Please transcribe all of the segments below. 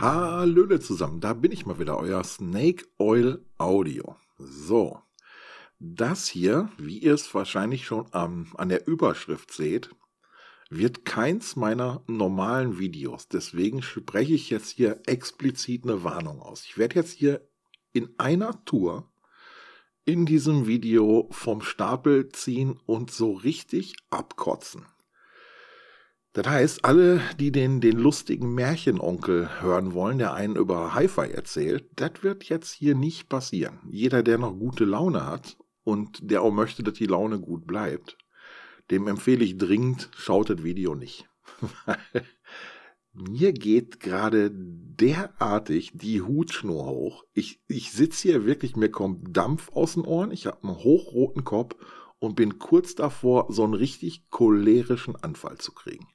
Hallöle zusammen, da bin ich mal wieder, euer Snake Oil Audio. So, das hier, wie ihr es wahrscheinlich schon ähm, an der Überschrift seht, wird keins meiner normalen Videos. Deswegen spreche ich jetzt hier explizit eine Warnung aus. Ich werde jetzt hier in einer Tour in diesem Video vom Stapel ziehen und so richtig abkotzen. Das heißt, alle, die den, den lustigen Märchenonkel hören wollen, der einen über Hi-Fi erzählt, das wird jetzt hier nicht passieren. Jeder, der noch gute Laune hat und der auch möchte, dass die Laune gut bleibt, dem empfehle ich dringend, schaut das Video nicht. Mir geht gerade derartig die Hutschnur hoch. Ich, ich sitze hier wirklich, mir kommt Dampf aus den Ohren, ich habe einen hochroten Kopf und bin kurz davor, so einen richtig cholerischen Anfall zu kriegen.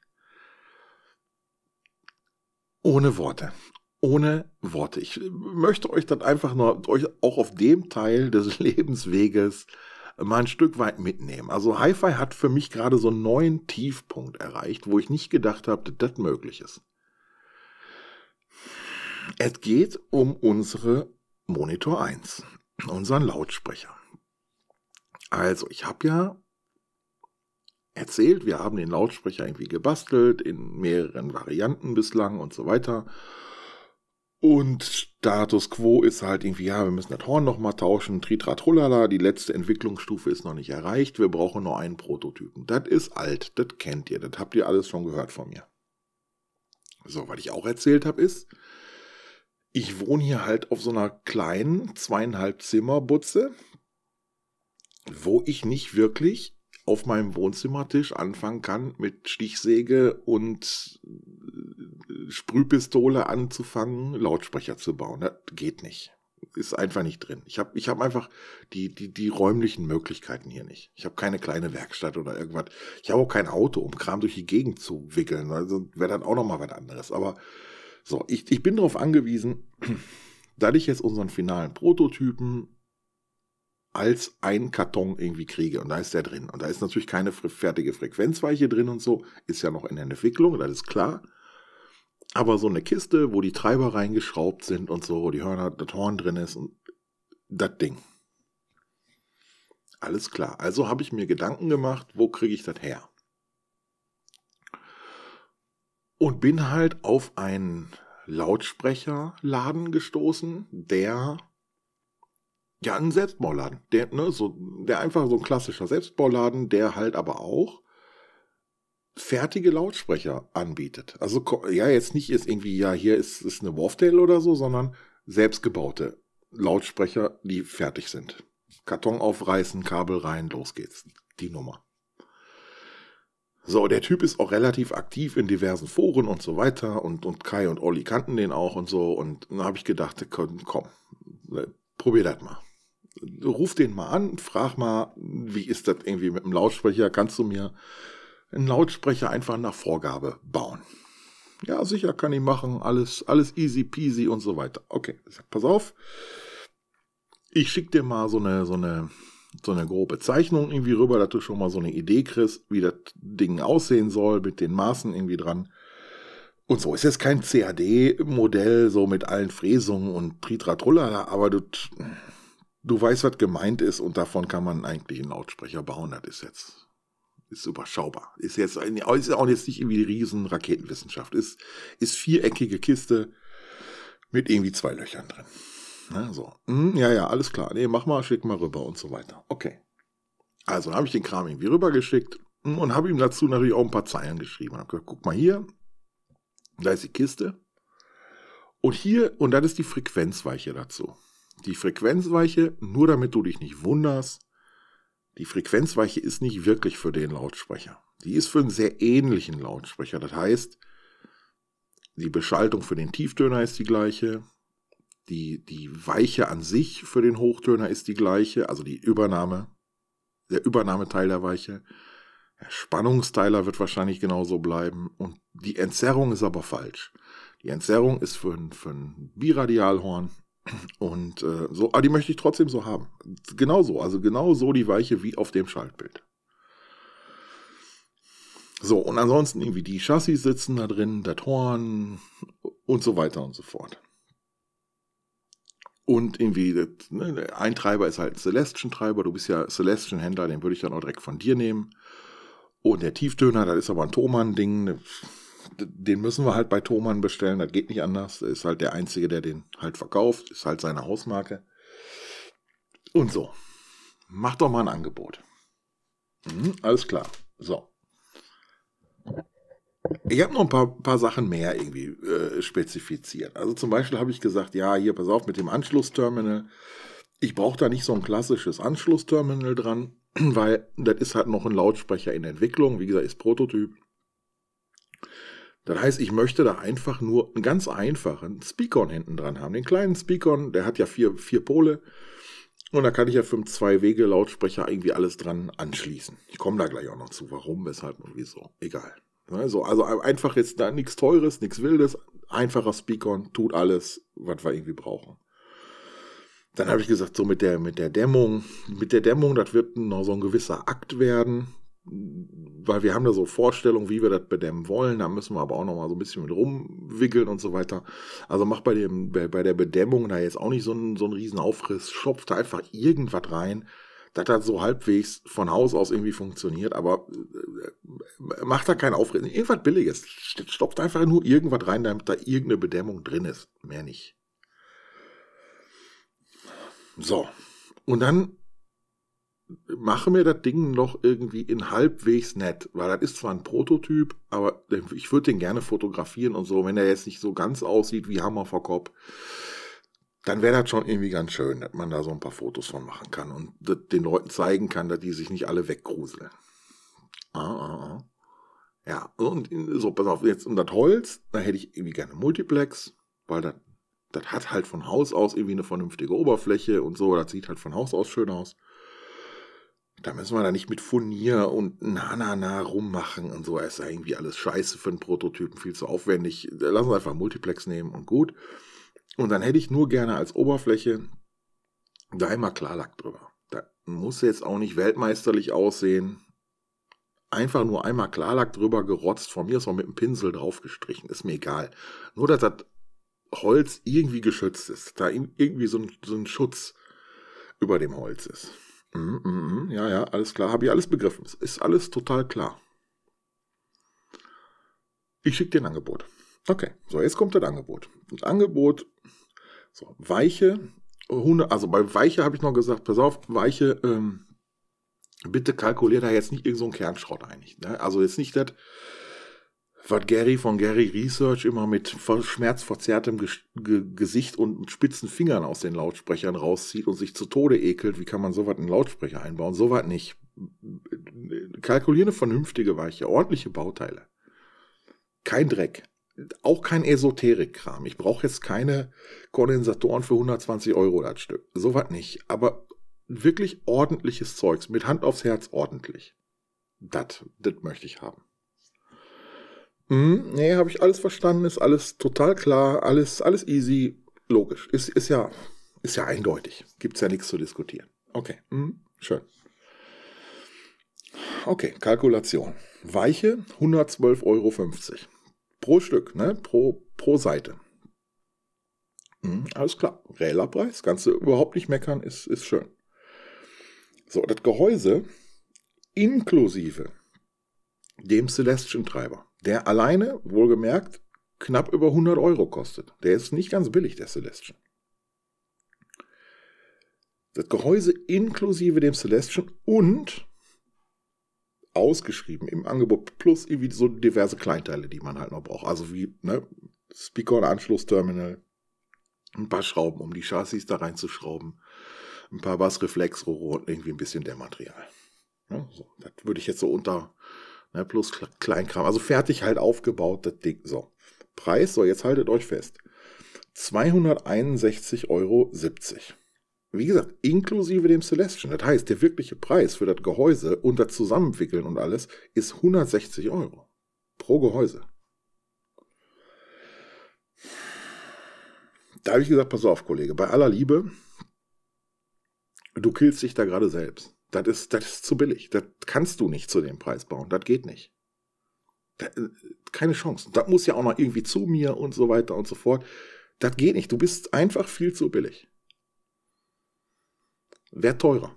Ohne Worte. Ohne Worte. Ich möchte euch dann einfach nur euch auch auf dem Teil des Lebensweges mal ein Stück weit mitnehmen. Also Hi-Fi hat für mich gerade so einen neuen Tiefpunkt erreicht, wo ich nicht gedacht habe, dass das möglich ist. Es geht um unsere Monitor 1, unseren Lautsprecher. Also ich habe ja erzählt. Wir haben den Lautsprecher irgendwie gebastelt in mehreren Varianten bislang und so weiter. Und Status Quo ist halt irgendwie, ja, wir müssen das Horn nochmal tauschen, Tritratrullala, die letzte Entwicklungsstufe ist noch nicht erreicht, wir brauchen nur einen Prototypen. Das ist alt, das kennt ihr, das habt ihr alles schon gehört von mir. So, was ich auch erzählt habe, ist, ich wohne hier halt auf so einer kleinen zweieinhalb Zimmer Butze, wo ich nicht wirklich auf meinem Wohnzimmertisch anfangen kann, mit Stichsäge und äh, Sprühpistole anzufangen, Lautsprecher zu bauen. Das geht nicht. Ist einfach nicht drin. Ich habe ich hab einfach die, die, die räumlichen Möglichkeiten hier nicht. Ich habe keine kleine Werkstatt oder irgendwas. Ich habe auch kein Auto, um Kram durch die Gegend zu wickeln. Also wäre dann auch nochmal was anderes. Aber so, ich, ich bin darauf angewiesen, dass ich jetzt unseren finalen Prototypen als ein Karton irgendwie kriege. Und da ist der drin. Und da ist natürlich keine fertige Frequenzweiche drin und so. Ist ja noch in der Entwicklung, das ist klar. Aber so eine Kiste, wo die Treiber reingeschraubt sind und so, wo die Hörner, das Horn drin ist und das Ding. Alles klar. Also habe ich mir Gedanken gemacht, wo kriege ich das her? Und bin halt auf einen Lautsprecherladen gestoßen, der ja, ein Selbstbauladen. Der, ne, so, der einfach so ein klassischer Selbstbauladen, der halt aber auch fertige Lautsprecher anbietet. Also ja, jetzt nicht ist irgendwie, ja, hier ist, ist eine Wharfdale oder so, sondern selbstgebaute Lautsprecher, die fertig sind. Karton aufreißen, Kabel rein, los geht's. Die Nummer. So, der Typ ist auch relativ aktiv in diversen Foren und so weiter und, und Kai und Olli kannten den auch und so und dann habe ich gedacht, komm, komm ne, probier das mal ruf den mal an, frag mal, wie ist das irgendwie mit dem Lautsprecher? Kannst du mir einen Lautsprecher einfach nach Vorgabe bauen? Ja, sicher kann ich machen, alles, alles easy peasy und so weiter. Okay, pass auf. Ich schicke dir mal so eine, so eine, so eine grobe Zeichnung irgendwie rüber, dass du schon mal so eine Idee kriegst, wie das Ding aussehen soll, mit den Maßen irgendwie dran. Und so ist jetzt kein CAD-Modell, so mit allen Fräsungen und Tritratrullala, aber du, du weißt, was gemeint ist und davon kann man eigentlich einen Lautsprecher bauen. Das ist jetzt ist überschaubar. Ist jetzt ist auch jetzt nicht irgendwie die riesen Raketenwissenschaft. Ist ist viereckige Kiste mit irgendwie zwei Löchern drin. Ne, so, hm, ja, ja, alles klar. Nee, mach mal, schick mal rüber und so weiter. Okay. Also habe ich den Kram irgendwie rübergeschickt mhm, und habe ihm dazu natürlich auch ein paar Zeilen geschrieben. Hab gesagt, guck mal hier, da ist die Kiste. Und hier, und dann ist die Frequenzweiche dazu. Die Frequenzweiche, nur damit du dich nicht wunderst, die Frequenzweiche ist nicht wirklich für den Lautsprecher. Die ist für einen sehr ähnlichen Lautsprecher. Das heißt, die Beschaltung für den Tieftöner ist die gleiche. Die, die Weiche an sich für den Hochtöner ist die gleiche, also die Übernahme, der Übernahmeteil der Weiche. Der Spannungsteiler wird wahrscheinlich genauso bleiben. Und die Entzerrung ist aber falsch. Die Entzerrung ist für für ein Biradialhorn und äh, so, aber die möchte ich trotzdem so haben. Genauso, also genau so die Weiche wie auf dem Schaltbild. So, und ansonsten irgendwie die Chassis sitzen da drin, der Horn und so weiter und so fort. Und irgendwie, das, ne, ein Treiber ist halt ein Celestion-Treiber. Du bist ja Celestion-Händler, den würde ich dann auch direkt von dir nehmen. Und der Tieftöner, das ist aber ein Thomann-Ding den müssen wir halt bei Thomann bestellen, das geht nicht anders. ist halt der Einzige, der den halt verkauft, ist halt seine Hausmarke. Und so. Mach doch mal ein Angebot. Mhm, alles klar. So. Ich habe noch ein paar, paar Sachen mehr irgendwie äh, spezifiziert. Also zum Beispiel habe ich gesagt, ja, hier, pass auf, mit dem Anschlussterminal. Ich brauche da nicht so ein klassisches Anschlussterminal dran, weil das ist halt noch ein Lautsprecher in Entwicklung. Wie gesagt, ist Prototyp. Das heißt, ich möchte da einfach nur einen ganz einfachen Speakon hinten dran haben. Den kleinen Speakon, der hat ja vier, vier Pole. Und da kann ich ja für einen Zwei-Wege-Lautsprecher irgendwie alles dran anschließen. Ich komme da gleich auch noch zu, warum, weshalb und wieso. Egal. Also, also einfach jetzt da nichts Teures, nichts Wildes. Einfacher Speakon, tut alles, was wir irgendwie brauchen. Dann habe ich gesagt, so mit der, mit der Dämmung, mit der Dämmung, das wird noch so ein gewisser Akt werden weil wir haben da so Vorstellungen, wie wir das bedämmen wollen. Da müssen wir aber auch noch mal so ein bisschen mit rumwickeln und so weiter. Also mach bei, dem, bei der Bedämmung da jetzt auch nicht so einen, so einen riesen Aufriss. Schopf da einfach irgendwas rein, das hat so halbwegs von Haus aus irgendwie funktioniert. Aber äh, äh, mach da keinen Aufriss. Irgendwas Billiges. Stopft einfach nur irgendwas rein, damit da irgendeine Bedämmung drin ist. Mehr nicht. So. Und dann mache mir das Ding noch irgendwie in halbwegs nett, weil das ist zwar ein Prototyp, aber ich würde den gerne fotografieren und so, wenn er jetzt nicht so ganz aussieht wie Hammer vor Kopf, dann wäre das schon irgendwie ganz schön, dass man da so ein paar Fotos von machen kann und den Leuten zeigen kann, dass die sich nicht alle weggruseln. Ah, ah, ah. Ja, und so, pass auf, jetzt um das Holz, da hätte ich irgendwie gerne Multiplex, weil das, das hat halt von Haus aus irgendwie eine vernünftige Oberfläche und so, das sieht halt von Haus aus schön aus. Da müssen wir da nicht mit Furnier und na na na rummachen und so. Es ist ja irgendwie alles scheiße für einen Prototypen, viel zu aufwendig. Lass uns einfach Multiplex nehmen und gut. Und dann hätte ich nur gerne als Oberfläche da immer Klarlack drüber. Da muss jetzt auch nicht weltmeisterlich aussehen. Einfach nur einmal Klarlack drüber gerotzt, von mir ist auch mit einem Pinsel drauf gestrichen, ist mir egal. Nur, dass das Holz irgendwie geschützt ist, da irgendwie so ein, so ein Schutz über dem Holz ist. Mm, mm, mm, ja, ja, alles klar, habe ich alles begriffen. Es ist alles total klar. Ich schicke dir ein Angebot. Okay, so jetzt kommt das Angebot. Das Angebot, so, weiche Hunde, also bei weiche habe ich noch gesagt, pass auf, weiche, ähm, bitte kalkulier da jetzt nicht irgendeinen so Kernschrott ein. Ne? Also jetzt nicht das, was Gary von Gary Research immer mit schmerzverzerrtem Gesicht und spitzen Fingern aus den Lautsprechern rauszieht und sich zu Tode ekelt, wie kann man sowas in einen Lautsprecher einbauen? Sowas nicht. Kalkuliere eine vernünftige Weiche, ordentliche Bauteile. Kein Dreck. Auch kein Esoterik-Kram. Ich brauche jetzt keine Kondensatoren für 120 Euro das Stück. Sowas nicht. Aber wirklich ordentliches Zeugs. Mit Hand aufs Herz ordentlich. Das, das möchte ich haben. Mhm, nee, habe ich alles verstanden, ist alles total klar, alles, alles easy, logisch. Ist, ist ja, ist ja eindeutig. Gibt's ja nichts zu diskutieren. Okay, mhm, schön. Okay, Kalkulation. Weiche 112,50 Euro. Pro Stück, ne? Pro, pro Seite. Mhm, alles klar. Reeller Preis, kannst du überhaupt nicht meckern, ist, ist schön. So, das Gehäuse inklusive dem Celestian-Treiber der alleine, wohlgemerkt, knapp über 100 Euro kostet. Der ist nicht ganz billig, der Celestion. Das Gehäuse inklusive dem Celestion und ausgeschrieben im Angebot plus irgendwie so diverse Kleinteile, die man halt noch braucht. Also wie ne, Speaker-Anschlussterminal, ein paar Schrauben, um die Chassis da reinzuschrauben, ein paar Bassreflexrohre und irgendwie ein bisschen Dämmmaterial. Ja, ne, so, das würde ich jetzt so unter Ne, plus Kleinkram. Also fertig halt aufgebaut, das Ding. So. Preis, so, jetzt haltet euch fest. 261,70 Euro. Wie gesagt, inklusive dem Celestion. Das heißt, der wirkliche Preis für das Gehäuse und das Zusammenwickeln und alles ist 160 Euro pro Gehäuse. Da habe ich gesagt, pass auf, Kollege, bei aller Liebe, du killst dich da gerade selbst. Das ist, das ist zu billig. Das kannst du nicht zu dem Preis bauen. Das geht nicht. Das, äh, keine Chance. Das muss ja auch noch irgendwie zu mir und so weiter und so fort. Das geht nicht. Du bist einfach viel zu billig. Wär teurer.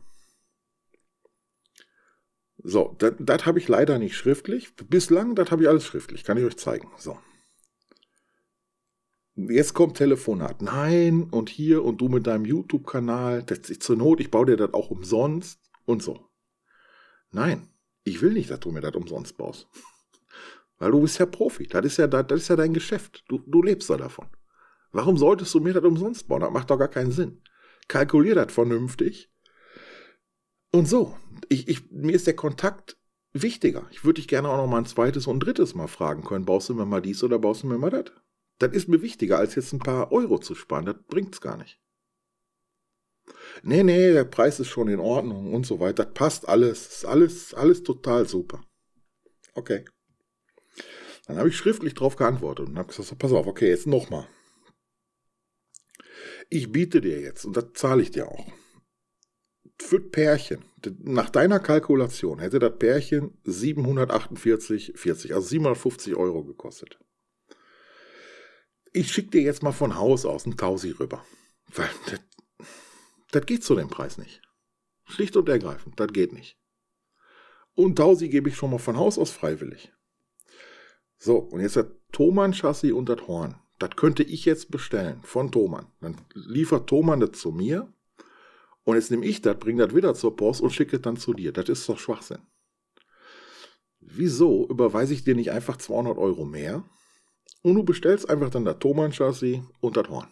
So, das habe ich leider nicht schriftlich. Bislang, das habe ich alles schriftlich. Kann ich euch zeigen. So. Jetzt kommt Telefonat. Nein, und hier und du mit deinem YouTube-Kanal. Das ist zur Not. Ich baue dir das auch umsonst und so. Nein, ich will nicht, dass du mir das umsonst baust. Weil du bist ja Profi, das ist ja, das, das ist ja dein Geschäft, du, du lebst da davon. Warum solltest du mir das umsonst bauen? Das macht doch gar keinen Sinn. Kalkulier das vernünftig. Und so, ich, ich, mir ist der Kontakt wichtiger. Ich würde dich gerne auch noch mal ein zweites und ein drittes Mal fragen können, baust du mir mal dies oder baust du mir mal das? Das ist mir wichtiger, als jetzt ein paar Euro zu sparen. Das bringt es gar nicht. Nee, nee, der Preis ist schon in Ordnung und so weiter. Passt alles. Ist alles, alles total super. Okay. Dann habe ich schriftlich darauf geantwortet und habe gesagt, pass auf, okay, jetzt nochmal. Ich biete dir jetzt, und das zahle ich dir auch, für Pärchen, nach deiner Kalkulation hätte das Pärchen 748,40, also 750 Euro gekostet. Ich schicke dir jetzt mal von Haus aus einen Tausi rüber. Weil das das geht zu dem Preis nicht. Schlicht und ergreifend, das geht nicht. Und Tausi gebe ich schon mal von Haus aus freiwillig. So, und jetzt das Thomann-Chassis und das Horn. Das könnte ich jetzt bestellen von Thomann. Dann liefert Thomann das zu mir. Und jetzt nehme ich das, bringe das wieder zur Post und schicke es dann zu dir. Das ist doch Schwachsinn. Wieso überweise ich dir nicht einfach 200 Euro mehr und du bestellst einfach dann das Thomann-Chassis und das Horn?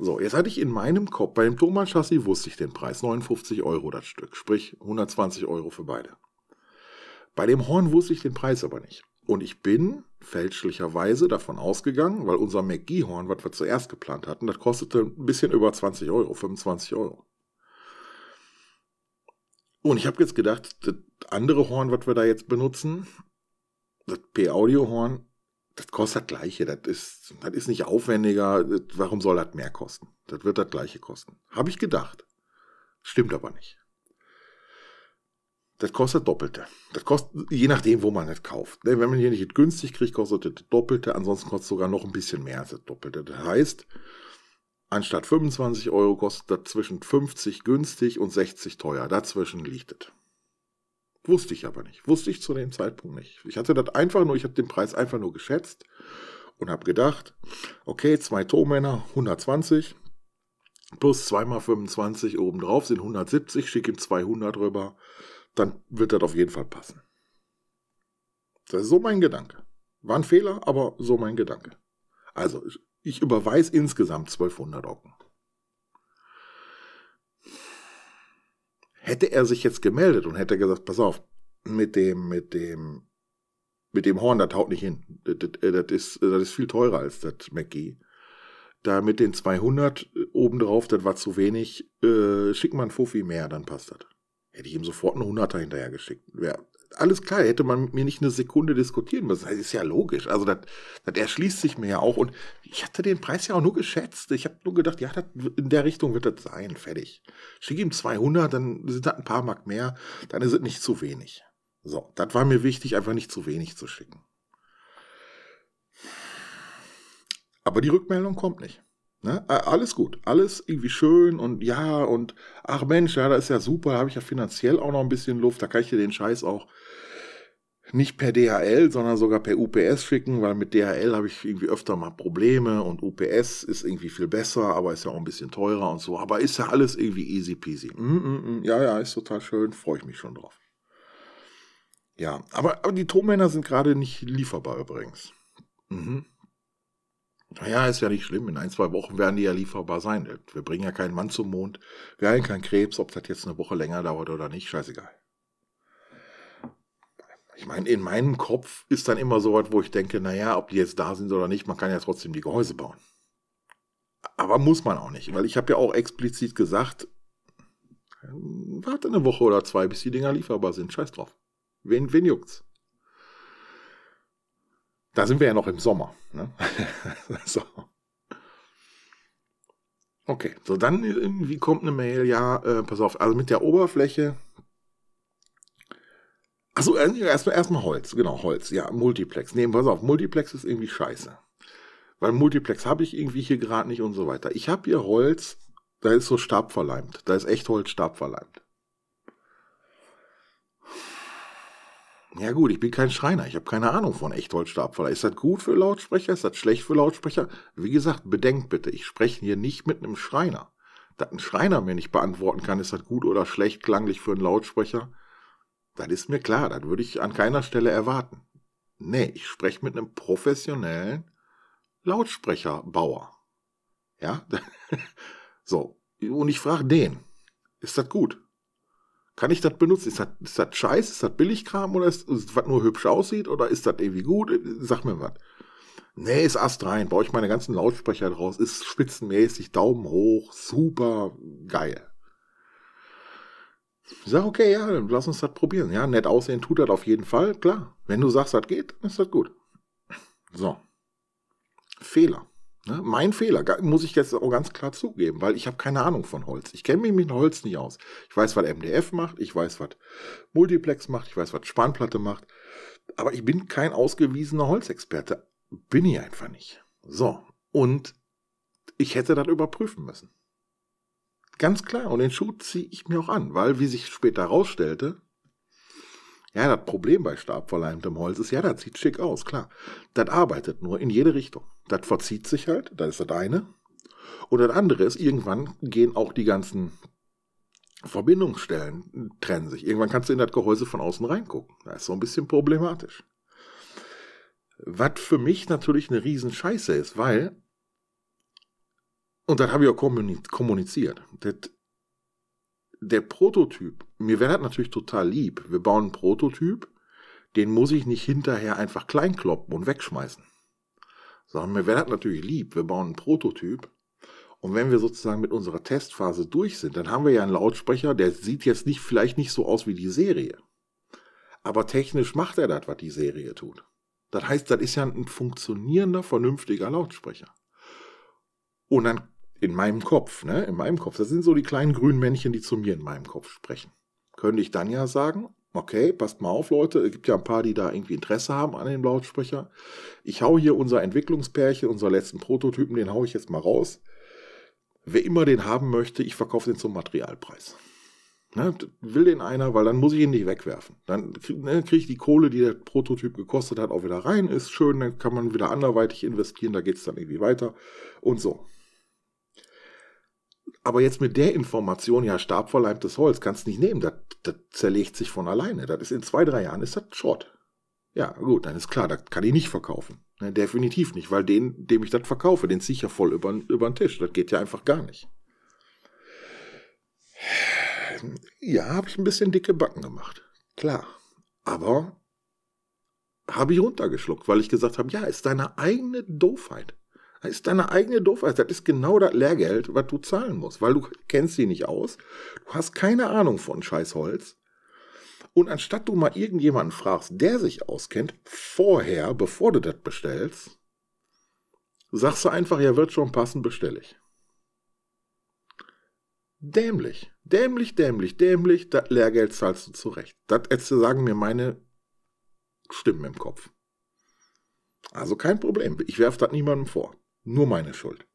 So, jetzt hatte ich in meinem Kopf, bei dem thomas chassis wusste ich den Preis, 59 Euro das Stück, sprich 120 Euro für beide. Bei dem Horn wusste ich den Preis aber nicht. Und ich bin fälschlicherweise davon ausgegangen, weil unser McGee-Horn, was wir zuerst geplant hatten, das kostete ein bisschen über 20 Euro, 25 Euro. Und ich habe jetzt gedacht, das andere Horn, was wir da jetzt benutzen, das P-Audio-Horn, das kostet das Gleiche. Das ist, das ist nicht aufwendiger. Warum soll das mehr kosten? Das wird das Gleiche kosten. Habe ich gedacht. Stimmt aber nicht. Das kostet Doppelte. Das kostet, je nachdem, wo man es kauft. Ne, wenn man hier nicht günstig kriegt, kostet das Doppelte. Ansonsten kostet es sogar noch ein bisschen mehr als das Doppelte. Das heißt, anstatt 25 Euro kostet das zwischen 50 günstig und 60 teuer. Dazwischen liegt es. Wusste ich aber nicht. Wusste ich zu dem Zeitpunkt nicht. Ich hatte das einfach nur, ich habe den Preis einfach nur geschätzt und habe gedacht, okay, zwei Tormänner, 120 plus 2 mal 25 obendrauf sind 170, schicke ihm 200 rüber, dann wird das auf jeden Fall passen. Das ist so mein Gedanke. War ein Fehler, aber so mein Gedanke. Also, ich überweise insgesamt 1200 Ocken. Hätte er sich jetzt gemeldet und hätte gesagt, pass auf, mit dem, mit dem, mit dem Horn, das haut nicht hin. Das, das, äh, ist, äh, das ist viel teurer als das McGee. Da mit den 200 äh, obendrauf, das war zu wenig, äh, schick mal einen Fofi mehr, dann passt das. Hätte ich ihm sofort einen 100er hinterher geschickt. Wäre alles klar, hätte man mit mir nicht eine Sekunde diskutieren müssen. Das ist ja logisch. Also das, erschließt sich mir ja auch. Und ich hatte den Preis ja auch nur geschätzt. Ich habe nur gedacht, ja, das, in der Richtung wird das sein. Fertig. Schick ihm 200, dann sind das ein paar Mark mehr. Dann ist es nicht zu wenig. So, das war mir wichtig, einfach nicht zu wenig zu schicken. Aber die Rückmeldung kommt nicht. Ne? Alles gut, alles irgendwie schön und ja und ach Mensch, ja, das ist ja super, da habe ich ja finanziell auch noch ein bisschen Luft, da kann ich dir den Scheiß auch nicht per DHL, sondern sogar per UPS schicken, weil mit DHL habe ich irgendwie öfter mal Probleme und UPS ist irgendwie viel besser, aber ist ja auch ein bisschen teurer und so, aber ist ja alles irgendwie easy peasy. Mm -mm, mm. ja, ja, ist total schön, freue ich mich schon drauf. Ja, aber, aber die Tonmänner sind gerade nicht lieferbar übrigens. Mhm. Naja, ist ja nicht schlimm. In ein, zwei Wochen werden die ja lieferbar sein. Wir bringen ja keinen Mann zum Mond. Wir heilen keinen Krebs, ob das jetzt eine Woche länger dauert oder nicht. Scheißegal. Ich meine, in meinem Kopf ist dann immer so was, wo ich denke, naja, ob die jetzt da sind oder nicht, man kann ja trotzdem die Gehäuse bauen. Aber muss man auch nicht, weil ich habe ja auch explizit gesagt, ähm, warte eine Woche oder zwei, bis die Dinger lieferbar sind. Scheiß drauf. Wen, wen juckt's? Da sind wir ja noch im Sommer. Ne? so. Okay, so dann irgendwie kommt eine Mail, ja, äh, pass auf, also mit der Oberfläche. Achso, also erstmal erst, Holz, genau, Holz, ja, Multiplex. Nee, pass auf, Multiplex ist irgendwie scheiße. Weil Multiplex habe ich irgendwie hier gerade nicht und so weiter. Ich habe hier Holz, da ist so Stabverleimt, da ist echt Holz stabverleimt. Ja gut, ich bin kein Schreiner, ich habe keine Ahnung von Echtholzstabfall. Ist das gut für Lautsprecher? Ist das schlecht für Lautsprecher? Wie gesagt, bedenkt bitte, ich spreche hier nicht mit einem Schreiner. Dass ein Schreiner mir nicht beantworten kann, ist das gut oder schlecht klanglich für einen Lautsprecher, das ist mir klar, das würde ich an keiner Stelle erwarten. Nee, ich spreche mit einem professionellen Lautsprecherbauer. Ja? so, und ich frage den, ist das gut? Kann ich das benutzen? Ist das, ist das Scheiß? Ist das Billigkram? Oder ist, ist was nur hübsch aussieht? Oder ist das irgendwie gut? Sag mir was. Nee, ist Ast rein. Baue ich meine ganzen Lautsprecher draus. Ist spitzenmäßig, Daumen hoch. Super geil. sag, okay, ja, dann lass uns das probieren. Ja, nett aussehen tut das auf jeden Fall. Klar. Wenn du sagst, das geht, dann ist das gut. So. Fehler. Ne? Mein Fehler, muss ich jetzt auch ganz klar zugeben, weil ich habe keine Ahnung von Holz. Ich kenne mich mit Holz nicht aus. Ich weiß, was MDF macht, ich weiß, was Multiplex macht, ich weiß, was Spanplatte macht. Aber ich bin kein ausgewiesener Holzexperte. Bin ich einfach nicht. So, und ich hätte das überprüfen müssen. Ganz klar, und den Schuh ziehe ich mir auch an, weil, wie sich später herausstellte, ja, das Problem bei stabverleimtem Holz ist, ja, das sieht schick aus, klar. Das arbeitet nur in jede Richtung. Das verzieht sich halt, da ist das eine. Und das andere ist, irgendwann gehen auch die ganzen Verbindungsstellen, trennen sich. Irgendwann kannst du in das Gehäuse von außen reingucken. Das ist so ein bisschen problematisch. Was für mich natürlich eine Riesenscheiße ist, weil, und das habe ich auch kommuniziert, das der Prototyp, mir wäre das natürlich total lieb. Wir bauen einen Prototyp, den muss ich nicht hinterher einfach kleinkloppen und wegschmeißen. Sondern mir wäre das natürlich lieb. Wir bauen einen Prototyp. Und wenn wir sozusagen mit unserer Testphase durch sind, dann haben wir ja einen Lautsprecher, der sieht jetzt nicht, vielleicht nicht so aus wie die Serie. Aber technisch macht er das, was die Serie tut. Das heißt, das ist ja ein funktionierender, vernünftiger Lautsprecher. Und dann in meinem Kopf, ne? In meinem Kopf. Das sind so die kleinen grünen Männchen, die zu mir in meinem Kopf sprechen. Könnte ich dann ja sagen, okay, passt mal auf, Leute, es gibt ja ein paar, die da irgendwie Interesse haben an dem Lautsprecher. Ich hau hier unser Entwicklungspärchen, unser letzten Prototypen, den hau ich jetzt mal raus. Wer immer den haben möchte, ich verkaufe den zum Materialpreis. Ne, will den einer, weil dann muss ich ihn nicht wegwerfen. Dann ne, kriege ich die Kohle, die der Prototyp gekostet hat, auch wieder rein. Ist schön, dann kann man wieder anderweitig investieren, da geht es dann irgendwie weiter und so. Aber jetzt mit der Information, ja, stabverleimtes Holz, kannst du nicht nehmen. Das, das zerlegt sich von alleine. Das ist in zwei, drei Jahren ist das Schrott. Ja, gut, dann ist klar, das kann ich nicht verkaufen. Ne, definitiv nicht, weil den, dem ich das verkaufe, den ziehe ich ja voll über, über den Tisch. Das geht ja einfach gar nicht. Ja, habe ich ein bisschen dicke Backen gemacht. Klar. Aber habe ich runtergeschluckt, weil ich gesagt habe, ja, ist deine eigene Doofheit. Das ist deine eigene Doofheit. Das ist genau das Lehrgeld, was du zahlen musst, weil du kennst sie nicht aus. Du hast keine Ahnung von Scheißholz. Und anstatt du mal irgendjemanden fragst, der sich auskennt, vorher, bevor du das bestellst, sagst du einfach, ja, wird schon passen, bestelle ich. Dämlich, dämlich, dämlich, dämlich, das Lehrgeld zahlst du zurecht. Das Ärzte sagen mir meine Stimmen im Kopf. Also kein Problem. Ich werfe das niemandem vor. Nur meine Schuld.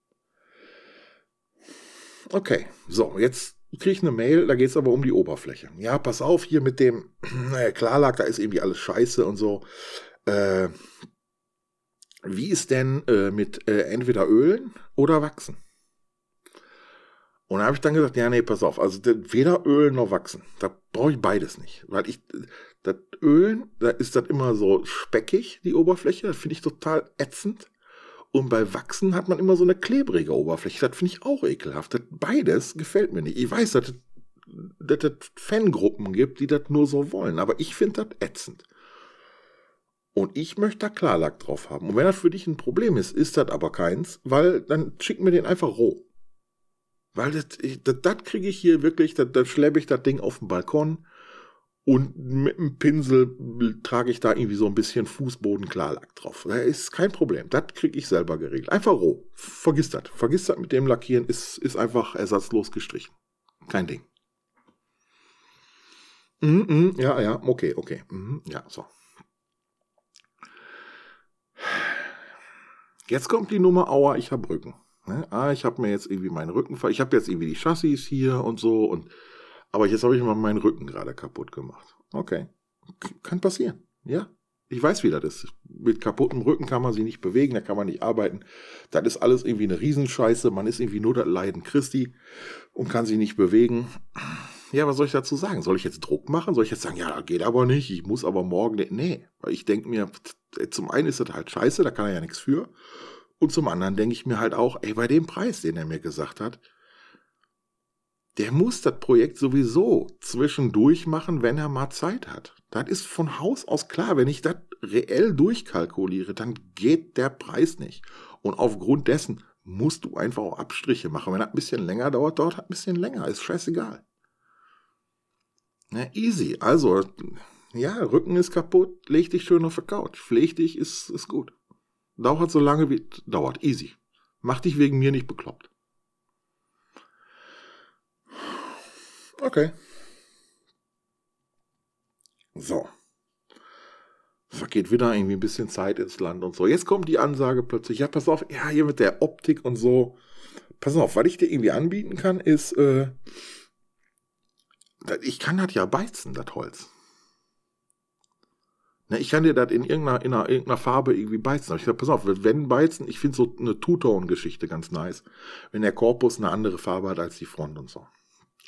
Okay, so, jetzt kriege ich eine Mail, da geht es aber um die Oberfläche. Ja, pass auf, hier mit dem naja, Klarlack, da ist irgendwie alles scheiße und so. Äh, wie ist denn äh, mit äh, entweder Ölen oder Wachsen? Und da habe ich dann gesagt, ja, nee, pass auf, also weder Ölen noch Wachsen. Da brauche ich beides nicht. Weil ich, das Ölen, da ist das immer so speckig, die Oberfläche, das finde ich total ätzend. Und bei Wachsen hat man immer so eine klebrige Oberfläche. Das finde ich auch ekelhaft. Das beides gefällt mir nicht. Ich weiß, dass es Fangruppen gibt, die das nur so wollen. Aber ich finde das ätzend. Und ich möchte da Klarlack drauf haben. Und wenn das für dich ein Problem ist, ist das aber keins, weil dann schick mir den einfach roh. Weil das, das, das kriege ich hier wirklich, das, das schleppe ich das Ding auf den Balkon und mit dem Pinsel trage ich da irgendwie so ein bisschen Fußbodenklarlack drauf. Da ist kein Problem. Das kriege ich selber geregelt. Einfach roh. Vergiss das. Vergiss das mit dem Lackieren. Ist, ist einfach ersatzlos gestrichen. Kein Ding. Mm -mm, ja, ja, okay, okay. Mm, ja, so. Jetzt kommt die Nummer, aua, ich habe Rücken. Ne? Ah, ich habe mir jetzt irgendwie meinen Rücken Ich habe jetzt irgendwie die Chassis hier und so und aber jetzt habe ich mal meinen Rücken gerade kaputt gemacht. Okay. Kann passieren. Ja. Ich weiß, wie das ist. Mit kaputtem Rücken kann man sich nicht bewegen, da kann man nicht arbeiten. Das ist alles irgendwie eine Riesenscheiße. Man ist irgendwie nur das Leiden Christi und kann sich nicht bewegen. Ja, was soll ich dazu sagen? Soll ich jetzt Druck machen? Soll ich jetzt sagen, ja, geht aber nicht, ich muss aber morgen. Nee, weil ich denke mir, zum einen ist das halt scheiße, da kann er ja nichts für. Und zum anderen denke ich mir halt auch, ey, bei dem Preis, den er mir gesagt hat, der muss das Projekt sowieso zwischendurch machen, wenn er mal Zeit hat. Das ist von Haus aus klar. Wenn ich das reell durchkalkuliere, dann geht der Preis nicht. Und aufgrund dessen musst du einfach auch Abstriche machen. Wenn das ein bisschen länger dauert, dauert das ein bisschen länger. Ist scheißegal. Na, easy. Also, ja, Rücken ist kaputt, leg dich schön auf der Couch. Pfleg dich, ist, ist gut. Dauert so lange wie dauert. Easy. Mach dich wegen mir nicht bekloppt. Okay. So. Vergeht wieder irgendwie ein bisschen Zeit ins Land und so. Jetzt kommt die Ansage plötzlich, ja, pass auf, ja, hier mit der Optik und so. Pass auf, was ich dir irgendwie anbieten kann, ist, äh, ich kann das ja beizen, das Holz. Ne, ich kann dir das in irgendeiner, in irgendeiner Farbe irgendwie beizen. Aber ich sag, pass auf, wenn beizen, ich finde so eine Two-Tone-Geschichte ganz nice, wenn der Korpus eine andere Farbe hat als die Front und so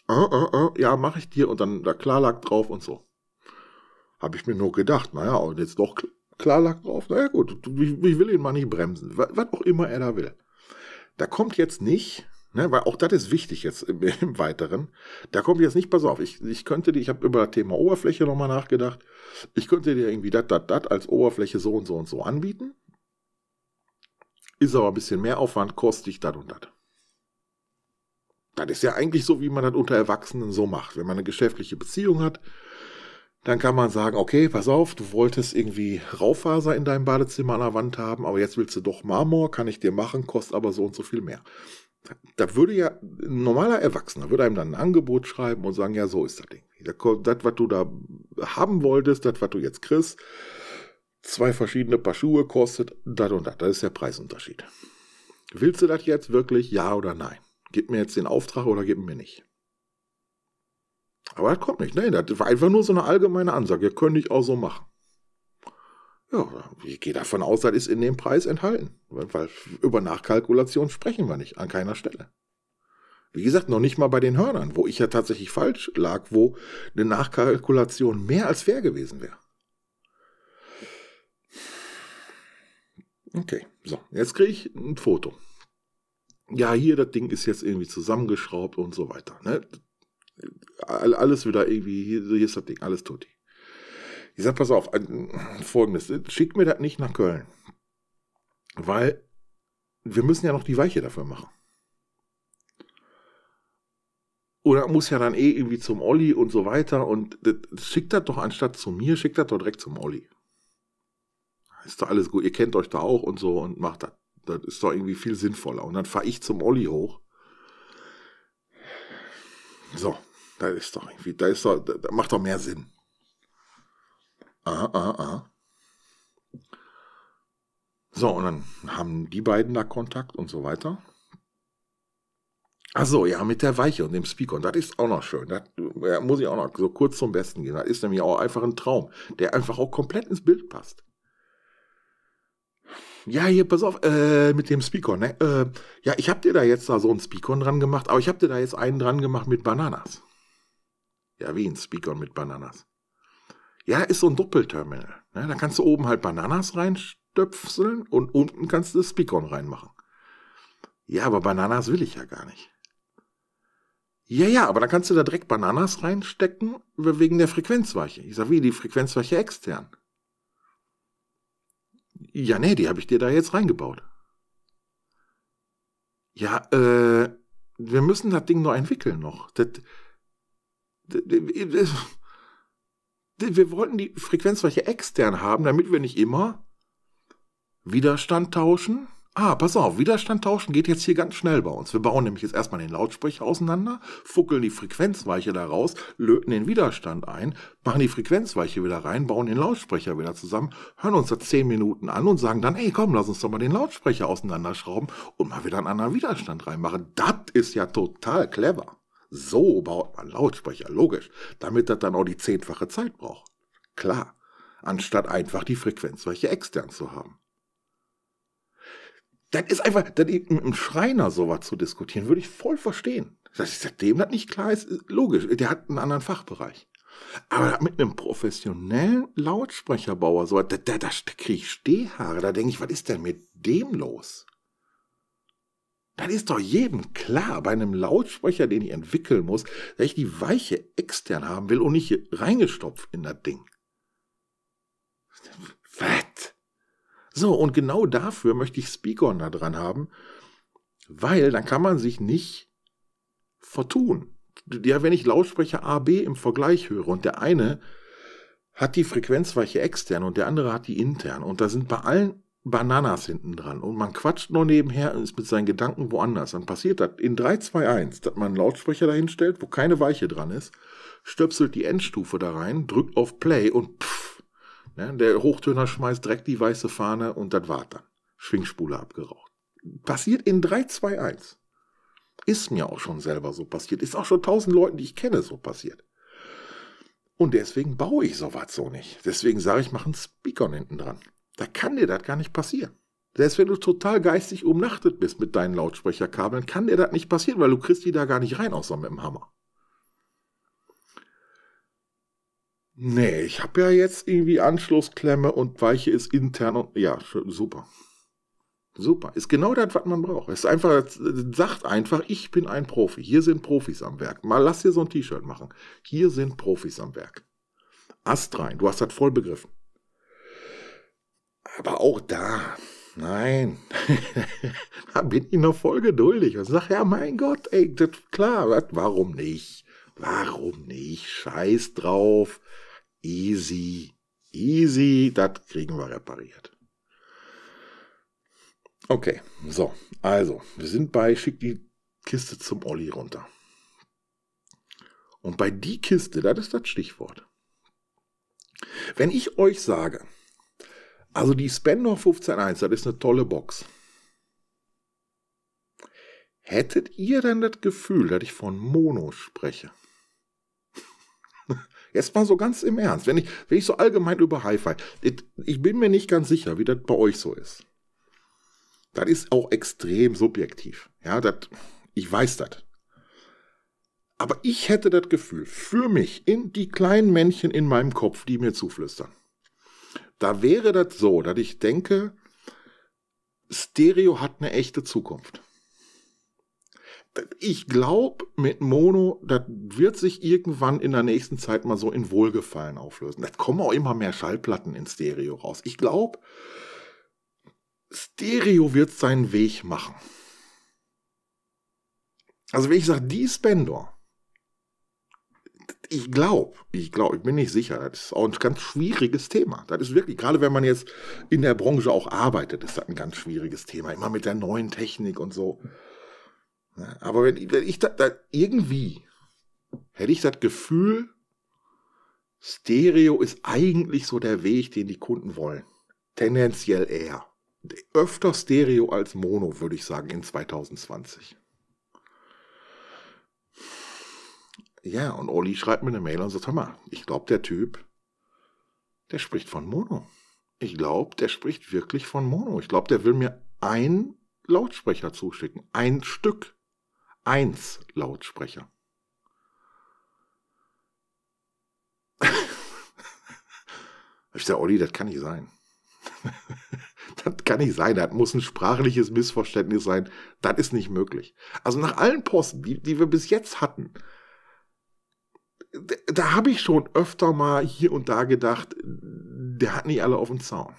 ah, ah, ja, mache ich dir und dann da Klarlack drauf und so. Habe ich mir nur gedacht, naja, und jetzt doch Klarlack drauf, naja gut, ich, ich will ihn mal nicht bremsen, was, was auch immer er da will. Da kommt jetzt nicht, Ne, weil auch das ist wichtig jetzt im, im, Weiteren. Da kommt jetzt nicht, pass auf, ich, ich könnte dir, ich habe über das Thema Oberfläche nochmal nachgedacht, ich könnte dir irgendwie das, das, das als Oberfläche so und so und so anbieten. Ist aber ein bisschen mehr Aufwand, kostet dich das und das. Das ist ja eigentlich so, wie man das unter Erwachsenen so macht. Wenn man eine geschäftliche Beziehung hat, dann kann man sagen, okay, pass auf, du wolltest irgendwie Raufaser in deinem Badezimmer an der Wand haben, aber jetzt willst du doch Marmor, kann ich dir machen, kostet aber so und so viel mehr. Da würde ja ein normaler Erwachsener würde einem dann ein Angebot schreiben und sagen, ja, so ist das Ding. Das, was du da haben wolltest, das, was du jetzt kriegst, zwei verschiedene Paar Schuhe kostet das und das. Das ist der Preisunterschied. Willst du das jetzt wirklich, ja oder nein? gib mir jetzt den Auftrag oder gib mir nicht. Aber das kommt nicht. Nein, das war einfach nur so eine allgemeine Ansage. Ihr könnt ich auch so machen. Ja, ich gehe davon aus, das ist in dem Preis enthalten. Weil über Nachkalkulation sprechen wir nicht, an keiner Stelle. Wie gesagt, noch nicht mal bei den Hörnern, wo ich ja tatsächlich falsch lag, wo eine Nachkalkulation mehr als fair gewesen wäre. Okay, so, jetzt kriege ich ein Foto ja, hier, das Ding ist jetzt irgendwie zusammengeschraubt und so weiter. Ne? Alles wieder irgendwie, hier, hier ist das Ding, alles tutti. Ich sag, pass auf, folgendes, schickt mir das nicht nach Köln. Weil wir müssen ja noch die Weiche dafür machen. Oder muss ja dann eh irgendwie zum Olli und so weiter. Und schickt das doch anstatt zu mir, schickt das doch direkt zum Olli. Ist doch alles gut, ihr kennt euch da auch und so und macht das. Das ist doch irgendwie viel sinnvoller. Und dann fahre ich zum Olli hoch. So, da ist doch irgendwie, da ist doch, da macht doch mehr Sinn. Ah, ah, ah. So, und dann haben die beiden da Kontakt und so weiter. Achso, ja, mit der Weiche und dem Speaker. Und das ist auch noch schön. Das muss ich auch noch so kurz zum Besten gehen. Das ist nämlich auch einfach ein Traum, der einfach auch komplett ins Bild passt ja, hier, pass auf, äh, mit dem Speakon, ne? Äh, ja, ich hab dir da jetzt da so einen Speakon dran gemacht, aber ich hab dir da jetzt einen dran gemacht mit Bananas. Ja, wie ein Speakon mit Bananas. Ja, ist so ein Doppelterminal. Ne? Da kannst du oben halt Bananas reinstöpseln und unten kannst du das Speakon reinmachen. Ja, aber Bananas will ich ja gar nicht. Ja, ja, aber dann kannst du da direkt Bananas reinstecken wegen der Frequenzweiche. Ich sag, wie, die Frequenzweiche extern? Ja, nee, die habe ich dir da jetzt reingebaut. Ja, äh, wir müssen das Ding nur entwickeln noch. Das, das, das, wir wollten die Frequenzfläche extern haben, damit wir nicht immer Widerstand tauschen Ah, pass auf, Widerstand tauschen geht jetzt hier ganz schnell bei uns. Wir bauen nämlich jetzt erstmal den Lautsprecher auseinander, fuckeln die Frequenzweiche da raus, löten den Widerstand ein, machen die Frequenzweiche wieder rein, bauen den Lautsprecher wieder zusammen, hören uns da zehn Minuten an und sagen dann, ey komm, lass uns doch mal den Lautsprecher auseinanderschrauben und mal wieder einen anderen Widerstand reinmachen. Das ist ja total clever. So baut man Lautsprecher, logisch, damit das dann auch die zehnfache Zeit braucht. Klar, anstatt einfach die Frequenzweiche extern zu haben. Das ist einfach, das eben mit einem Schreiner sowas zu diskutieren, würde ich voll verstehen. Das ist dem das nicht klar ist, logisch. Der hat einen anderen Fachbereich. Aber mit einem professionellen Lautsprecherbauer, so, da, da, da kriege ich Stehhaare. Da denke ich, was ist denn mit dem los? Dann ist doch jedem klar, bei einem Lautsprecher, den ich entwickeln muss, dass ich die Weiche extern haben will und nicht reingestopft in das Ding. Was? So, und genau dafür möchte ich Speakon da dran haben, weil dann kann man sich nicht vertun. Ja, wenn ich Lautsprecher A, B im Vergleich höre und der eine hat die Frequenzweiche extern und der andere hat die intern und da sind bei allen Bananas hinten dran und man quatscht nur nebenher und ist mit seinen Gedanken woanders. Dann passiert das in 3, 2, 1, dass man einen Lautsprecher dahin stellt, wo keine Weiche dran ist, stöpselt die Endstufe da rein, drückt auf Play und pff, Ne? Der Hochtöner schmeißt direkt die weiße Fahne und das war dann. Schwingspule abgeraucht. Passiert in 3-2-1. Ist mir auch schon selber so passiert. Ist auch schon tausend Leuten, die ich kenne, so passiert. Und deswegen baue ich sowas so nicht. Deswegen sage ich, mach einen Speaker hinten dran. Da kann dir das gar nicht passieren. Selbst wenn du total geistig umnachtet bist mit deinen Lautsprecherkabeln, kann dir das nicht passieren, weil du kriegst die da gar nicht rein, außer mit dem Hammer. Nee, ich habe ja jetzt irgendwie Anschlussklemme und weiche ist intern und ja, super. Super. Ist genau das, was man braucht. Es ist einfach, sagt einfach, ich bin ein Profi. Hier sind Profis am Werk. Mal lass dir so ein T-Shirt machen. Hier sind Profis am Werk. Ast rein. Du hast das voll begriffen. Aber auch da, nein, da bin ich noch voll geduldig und sage, ja, mein Gott, ey, das, klar, warum nicht? Warum nicht? Scheiß drauf. Easy, easy, das kriegen wir repariert. Okay, so, also, wir sind bei, schick die Kiste zum Olli runter. Und bei die Kiste, das ist das Stichwort. Wenn ich euch sage, also die Spendor 15.1, das ist eine tolle Box. Hättet ihr denn das Gefühl, dass ich von Mono spreche? Jetzt mal so ganz im Ernst, wenn ich, wenn ich so allgemein über Hi-Fi, ich bin mir nicht ganz sicher, wie das bei euch so ist. Das ist auch extrem subjektiv. Ja, das, ich weiß das. Aber ich hätte das Gefühl, für mich, in die kleinen Männchen in meinem Kopf, die mir zuflüstern. Da wäre das so, dass ich denke, Stereo hat eine echte Zukunft ich glaube, mit Mono, das wird sich irgendwann in der nächsten Zeit mal so in Wohlgefallen auflösen. Da kommen auch immer mehr Schallplatten in Stereo raus. Ich glaube, Stereo wird seinen Weg machen. Also wenn ich sage, die Spender, ich glaube, ich glaube, ich bin nicht sicher, das ist auch ein ganz schwieriges Thema. Das ist wirklich, gerade wenn man jetzt in der Branche auch arbeitet, ist das ein ganz schwieriges Thema. Immer mit der neuen Technik und so. Ne? Aber wenn, ich, wenn ich da, da irgendwie hätte ich das Gefühl, Stereo ist eigentlich so der Weg, den die Kunden wollen. Tendenziell eher. Öfter Stereo als Mono, würde ich sagen, in 2020. Ja, und Oli schreibt mir eine Mail und sagt, hör mal, ich glaube, der Typ, der spricht von Mono. Ich glaube, der spricht wirklich von Mono. Ich glaube, der will mir ein Lautsprecher zuschicken. Ein Stück. 1 Lautsprecher. ich sage, Olli, das kann nicht sein. das kann nicht sein. Das muss ein sprachliches Missverständnis sein. Das ist nicht möglich. Also nach allen Posten, die, die wir bis jetzt hatten, da, da habe ich schon öfter mal hier und da gedacht, der hat nicht alle auf dem Zaun.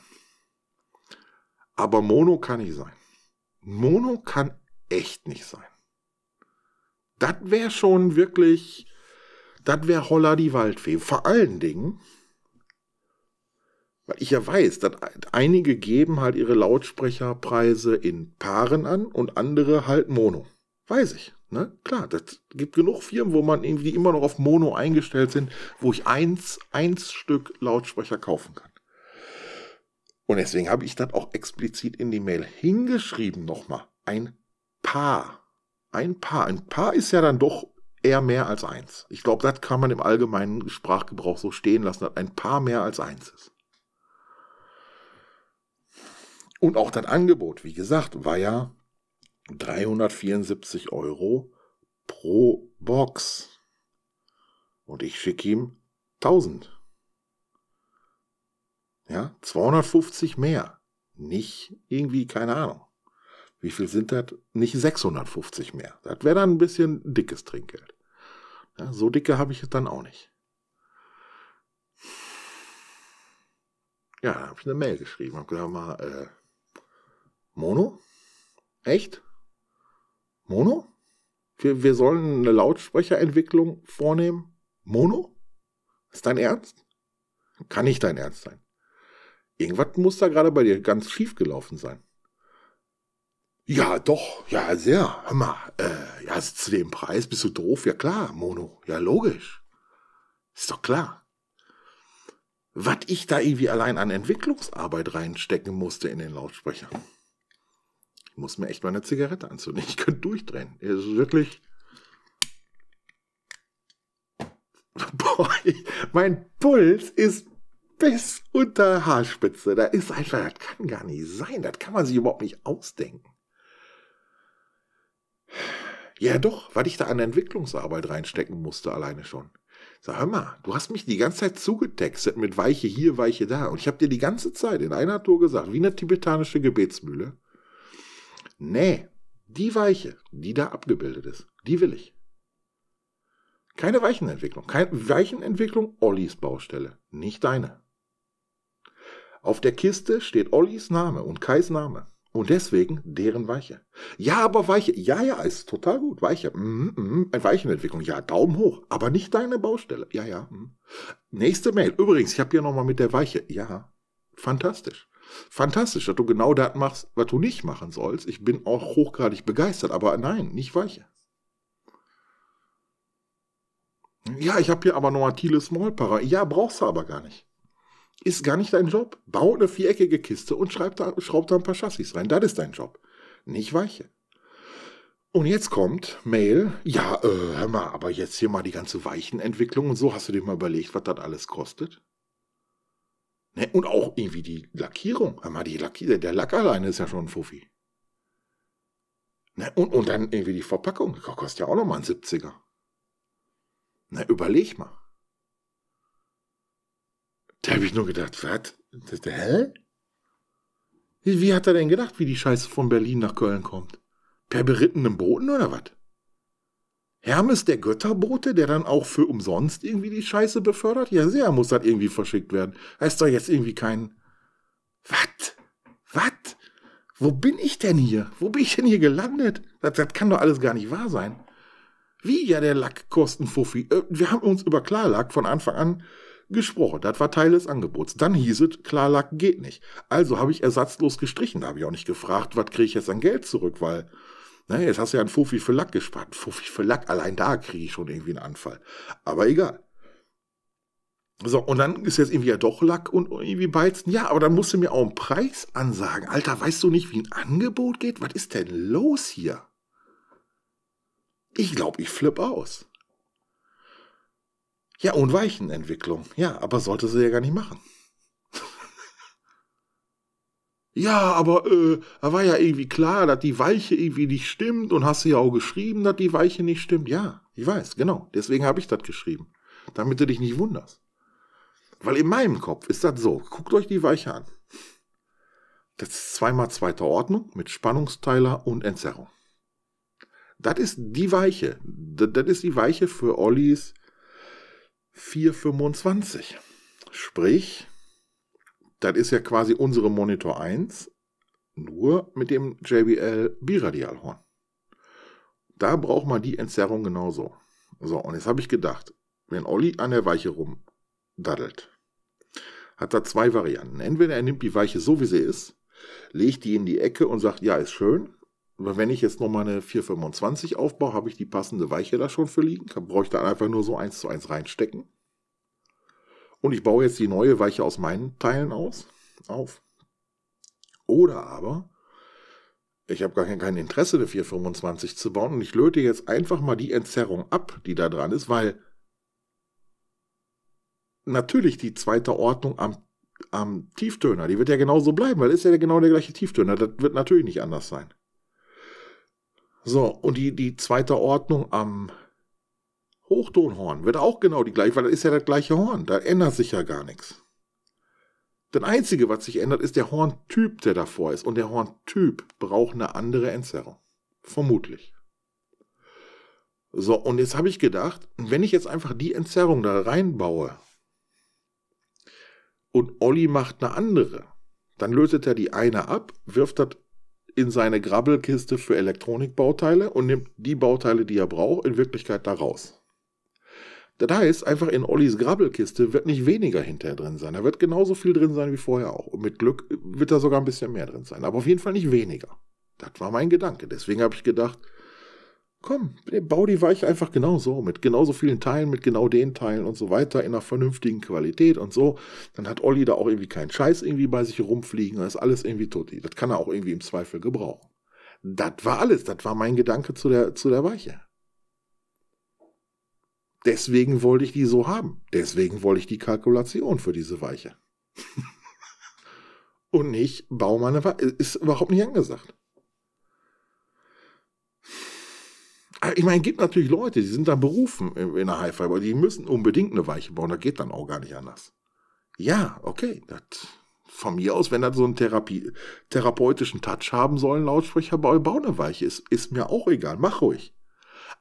Aber Mono kann nicht sein. Mono kann echt nicht sein. Das wäre schon wirklich, das wäre Holla die Waldfee. Vor allen Dingen, weil ich ja weiß, dass einige geben halt ihre Lautsprecherpreise in Paaren an und andere halt Mono. Weiß ich. Ne? Klar, das gibt genug Firmen, wo man irgendwie immer noch auf Mono eingestellt sind, wo ich eins, eins Stück Lautsprecher kaufen kann. Und deswegen habe ich das auch explizit in die Mail hingeschrieben nochmal. Ein Paar ein Paar. Ein Paar ist ja dann doch eher mehr als eins. Ich glaube, das kann man im allgemeinen Sprachgebrauch so stehen lassen, dass ein Paar mehr als eins ist. Und auch das Angebot, wie gesagt, war ja 374 Euro pro Box. Und ich schicke ihm 1000. Ja, 250 mehr. Nicht irgendwie, keine Ahnung. Wie viel sind das? Nicht 650 mehr. Das wäre dann ein bisschen dickes Trinkgeld. Ja, so dicke habe ich es dann auch nicht. Ja, da habe ich eine Mail geschrieben. Hab gesagt, mal, äh, Mono? Echt? Mono? Wir, wir sollen eine Lautsprecherentwicklung vornehmen? Mono? Ist dein Ernst? Kann nicht dein Ernst sein. Irgendwas muss da gerade bei dir ganz schief gelaufen sein. Ja, doch, ja, sehr. Hör mal, äh, ja, zu dem Preis bist du doof? Ja, klar, Mono. Ja, logisch. Ist doch klar. Was ich da irgendwie allein an Entwicklungsarbeit reinstecken musste in den Lautsprecher. Ich muss mir echt mal eine Zigarette anzünden. Ich könnte durchdrehen. Es ist wirklich. Boah, ich, mein Puls ist bis unter Haarspitze. Da ist einfach, das kann gar nicht sein. Das kann man sich überhaupt nicht ausdenken. Ja, doch, weil ich da an Entwicklungsarbeit reinstecken musste, alleine schon. Sag, hör mal, du hast mich die ganze Zeit zugetextet mit Weiche hier, Weiche da. Und ich habe dir die ganze Zeit in einer Tour gesagt, wie eine tibetanische Gebetsmühle. Nee, die Weiche, die da abgebildet ist, die will ich. Keine Weichenentwicklung. Keine Weichenentwicklung Ollis Baustelle, nicht deine. Auf der Kiste steht Ollis Name und Kais Name. Und deswegen deren Weiche. Ja, aber Weiche. Ja, ja, ist total gut. Weiche. Mm, mm, eine mm, Weichenentwicklung. Ja, Daumen hoch. Aber nicht deine Baustelle. Ja, ja. Mm. Nächste Mail. Übrigens, ich habe hier nochmal mit der Weiche. Ja, fantastisch. Fantastisch, dass du genau das machst, was du nicht machen sollst. Ich bin auch hochgradig begeistert. Aber nein, nicht Weiche. Ja, ich habe hier aber nochmal Thiele Smallparer. Ja, brauchst du aber gar nicht. Ist gar nicht dein Job. Bau eine viereckige Kiste und schreib da, schraub da ein paar Chassis rein. Das ist dein Job. Nicht weiche. Und jetzt kommt Mail, ja, äh, hör mal, aber jetzt hier mal die ganze Weichenentwicklung und so, hast du dir mal überlegt, was das alles kostet? Ne? Und auch irgendwie die Lackierung, hör mal, die Lackier der Lack alleine ist ja schon ein Fuffi. Ne? Und, und dann irgendwie die Verpackung, kostet ja auch nochmal ein 70er. Ne, überleg mal. Da habe ich nur gedacht, was? Hä? Wie hat er denn gedacht, wie die Scheiße von Berlin nach Köln kommt? Per berittenem Boten oder was? Hermes, der Götterbote, der dann auch für umsonst irgendwie die Scheiße befördert? Ja, sehr muss das irgendwie verschickt werden. Heißt doch jetzt irgendwie kein. Was? Was? Wo bin ich denn hier? Wo bin ich denn hier gelandet? Das, das kann doch alles gar nicht wahr sein. Wie ja der Lackkostenfuffi. Äh, wir haben uns über Klarlack von Anfang an gesprochen. Das war Teil des Angebots. Dann hieß es, Klarlack geht nicht. Also habe ich ersatzlos gestrichen. Da habe ich auch nicht gefragt, was kriege ich jetzt an Geld zurück, weil, naja, ne, jetzt hast du ja einen Fuffi für Lack gespart. Ein Fuffi für Lack, allein da kriege ich schon irgendwie einen Anfall. Aber egal. So, und dann ist jetzt irgendwie ja doch Lack und irgendwie Beizen. Ja, aber dann musst du mir auch einen Preis ansagen. Alter, weißt du nicht, wie ein Angebot geht? Was ist denn los hier? Ich glaube, ich flippe aus. Ja, und Weichenentwicklung. Ja, aber sollte sie ja gar nicht machen. ja, aber äh, da war ja irgendwie klar, dass die Weiche irgendwie nicht stimmt und hast du ja auch geschrieben, dass die Weiche nicht stimmt. Ja, ich weiß, genau. Deswegen habe ich das geschrieben. Damit du dich nicht wunderst. Weil in meinem Kopf ist das so. Guckt euch die Weiche an. Das ist zweimal zweiter Ordnung mit Spannungsteiler und Entzerrung. Das ist die Weiche. Das ist die Weiche für Ollis 425. Sprich, das ist ja quasi unsere Monitor 1, nur mit dem JBL Biradialhorn. Da braucht man die Entzerrung genauso. So, und jetzt habe ich gedacht, wenn Olli an der Weiche rumdaddelt, hat er zwei Varianten. Entweder er nimmt die Weiche so, wie sie ist, legt die in die Ecke und sagt, ja, ist schön, wenn ich jetzt noch meine 425 aufbaue, habe ich die passende Weiche da schon für liegen. Dann brauche ich da einfach nur so eins zu eins reinstecken. Und ich baue jetzt die neue Weiche aus meinen Teilen aus, auf. Oder aber, ich habe gar kein Interesse, eine 425 zu bauen und ich löte jetzt einfach mal die Entzerrung ab, die da dran ist, weil natürlich die zweite Ordnung am, am Tieftöner, die wird ja genauso bleiben, weil ist ja genau der gleiche Tieftöner. Das wird natürlich nicht anders sein. So, und die, die zweite Ordnung am Hochtonhorn wird auch genau die gleiche, weil das ist ja das gleiche Horn. Da ändert sich ja gar nichts. Das Einzige, was sich ändert, ist der Horntyp, der davor ist. Und der Horntyp braucht eine andere Entzerrung. Vermutlich. So, und jetzt habe ich gedacht, wenn ich jetzt einfach die Entzerrung da reinbaue und Olli macht eine andere, dann löst er die eine ab, wirft das in seine Grabbelkiste für Elektronikbauteile und nimmt die Bauteile, die er braucht, in Wirklichkeit da raus. Das heißt, einfach in Ollis Grabbelkiste wird nicht weniger hinterher drin sein. Da wird genauso viel drin sein wie vorher auch. Und mit Glück wird da sogar ein bisschen mehr drin sein. Aber auf jeden Fall nicht weniger. Das war mein Gedanke. Deswegen habe ich gedacht, Komm, bau die Weiche einfach genauso, mit genauso vielen Teilen, mit genau den Teilen und so weiter, in einer vernünftigen Qualität und so. Dann hat Olli da auch irgendwie keinen Scheiß irgendwie bei sich rumfliegen, dann ist alles irgendwie tutti. Das kann er auch irgendwie im Zweifel gebrauchen. Das war alles, das war mein Gedanke zu der, zu der Weiche. Deswegen wollte ich die so haben. Deswegen wollte ich die Kalkulation für diese Weiche. und nicht, bau meine Weiche. Ist überhaupt nicht angesagt. Ah, ich meine, es gibt natürlich Leute, die sind da berufen in der Haifa, aber die müssen unbedingt eine Weiche bauen. Das geht dann auch gar nicht anders. Ja, okay. Das, von mir aus, wenn das so einen Therapie, therapeutischen Touch haben soll, Lautsprecher bauen bau eine Weiche. Ist, ist mir auch egal. Mach ruhig.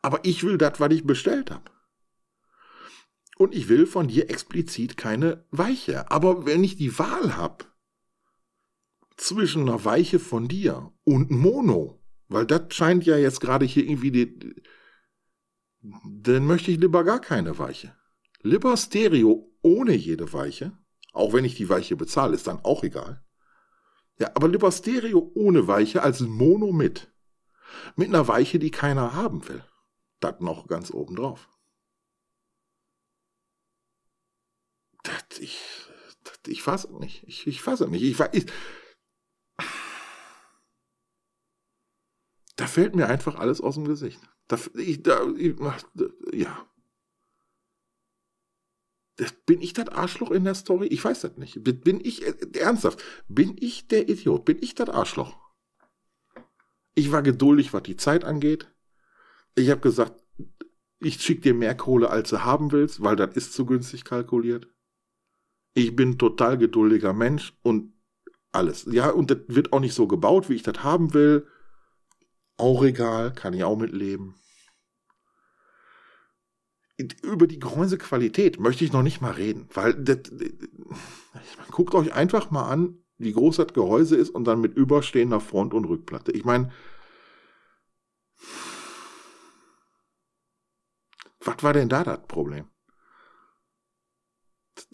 Aber ich will das, was ich bestellt habe. Und ich will von dir explizit keine Weiche. Aber wenn ich die Wahl habe zwischen einer Weiche von dir und Mono, weil das scheint ja jetzt gerade hier irgendwie die. Dann möchte ich lieber gar keine Weiche. Lieber Stereo ohne jede Weiche. Auch wenn ich die Weiche bezahle, ist dann auch egal. Ja, aber lieber Stereo ohne Weiche als Mono mit. Mit einer Weiche, die keiner haben will. Das noch ganz oben drauf. Das, ich, das, ich fasse nicht. Ich, ich fasse nicht. Ich, ich, Da fällt mir einfach alles aus dem Gesicht. Da, ich, da, ich, ja. Das, bin ich das Arschloch in der Story? Ich weiß das nicht. Bin ich, äh, ernsthaft, bin ich der Idiot? Bin ich das Arschloch? Ich war geduldig, was die Zeit angeht. Ich habe gesagt, ich schicke dir mehr Kohle, als du haben willst, weil das ist zu günstig kalkuliert. Ich bin total geduldiger Mensch und alles. Ja, und das wird auch nicht so gebaut, wie ich das haben will. Auch egal, kann ich auch mitleben. Über die Gehäusequalität möchte ich noch nicht mal reden, weil das, meine, guckt euch einfach mal an, wie groß das Gehäuse ist und dann mit überstehender Front- und Rückplatte. Ich meine, was war denn da das Problem?